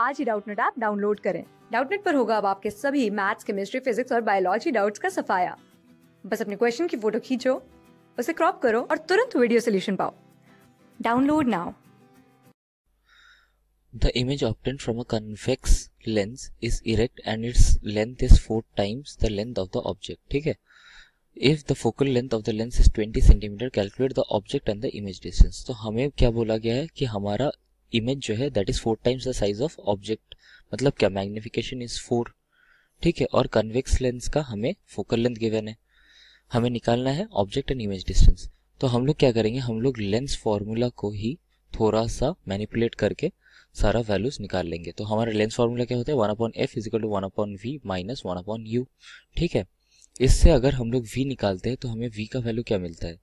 आज ही Doubtnut app download करें डाउटनेट पर होगा अब आपके सभी मैथ्स केमिस्ट्री फिजिक्स और बायोलॉजी डाउट्स का सफाया बस अपने क्वेश्चन की फोटो खींचो उसे क्रॉप करो और तुरंत वीडियो सोल्यूशन पाओ download now The image obtained from a convex lens is erect and its length is four times the length of the object. ठीक है if the focal length of the lens is 20 centimetre calculate the object and the image distance तो हमें क्या बोला गया है कि हमारा इमेज जो है that is four times the size of object मतलब क्या मैग्निफिकेशन इज फोर ठीक है और कन्वेक्स लेंस का हमें फोकल लेंथ गिवन है हमें निकालना है ऑब्जेक्ट एंड इमेज डिस्टेंस तो हम लोग क्या करेंगे हम लोग लेंस फॉर्मूला को ही थोड़ा सा मैनिपुलेट करके सारा वैल्यूज निकाल लेंगे तो हमारा लेंस फॉर्मूला क्या होता है one upon f is equal to one upon v minus one upon u ठीक है इससे अगर हम लोग वी निकालते हैं तो हमें वी का वैल्यू क्या मिलता है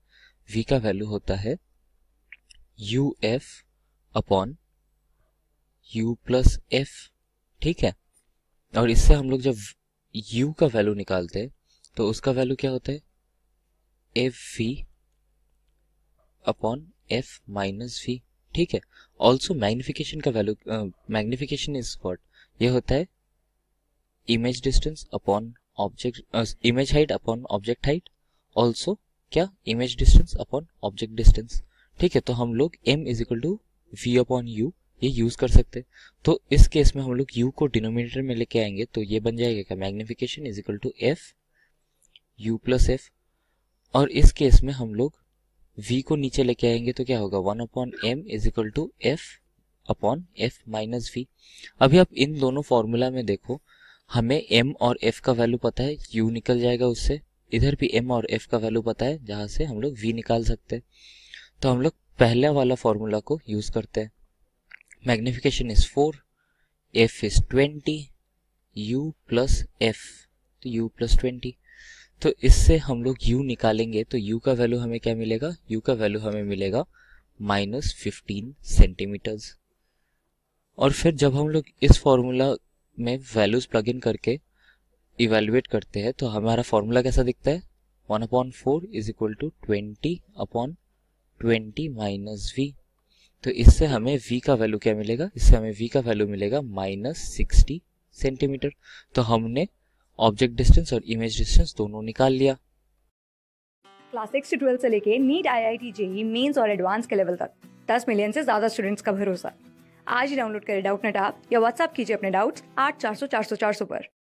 वी का वैल्यू होता है u f upon u plus f ठीक है और इससे हम लोग जब यू का वैल्यू निकालते हैं तो उसका वैल्यू क्या होता है f v upon f minus v ठीक है ऑल्सो मैग्निफिकेशन का वैल्यू मैग्निफिकेशन इज वॉट ये होता है image distance upon object image height upon object height also क्या image distance upon object distance ठीक है तो हम लोग m is equal to v upon u ये यूज कर सकते तो इस केस में हम लोग यू को डिनोमिनेटर में लेके आएंगे तो ये बन जाएगा क्या magnification is equal to f u plus f और इस केस में हम लोग v को नीचे लेके आएंगे तो क्या होगा one upon m is equal to f upon f minus v अभी आप इन दोनों फॉर्मूला में देखो हमें m और f का वैल्यू पता है u निकल जाएगा उससे इधर भी m और f का वैल्यू पता है जहां से हम लोग v निकाल सकते हैं तो हम लोग पहला वाला फॉर्मूला को यूज़ करते हैं magnification is four f is twenty u plus f तो यू प्लस ट्वेंटी तो इससे हम लोग यू निकालेंगे तो यू का वैल्यू हमें क्या मिलेगा यू का वैल्यू हमें मिलेगा माइनस फिफ्टीन सेंटीमीटर्स और फिर जब हम लोग इस फॉर्मूला में वैल्यूज प्लग इन करके इवेल्युएट करते हैं तो हमारा फॉर्मूला कैसा दिखता है one upon four is equal to twenty upon twenty minus v तो इससे हमें वी का वैल्यू क्या मिलेगा इससे हमें v का वैल्यू मिलेगा माइनस सिक्सटी सेंटीमीटर तो हमने ऑब्जेक्ट डिस्टेंस और इमेज डिस्टेंस दोनों निकाल लिया क्लास सिक्स ट्वेल्थ से लेके NEET I I T JEE mains और एडवांस के लेवल तक दस मिलियन से ज्यादा स्टूडेंट्स का भरोसा आज ही डाउनलोड करें डाउट नेट आप या व्हाट्सअप कीजिए अपने डाउट्स आठ चार सौ चार सौ चार सौ पर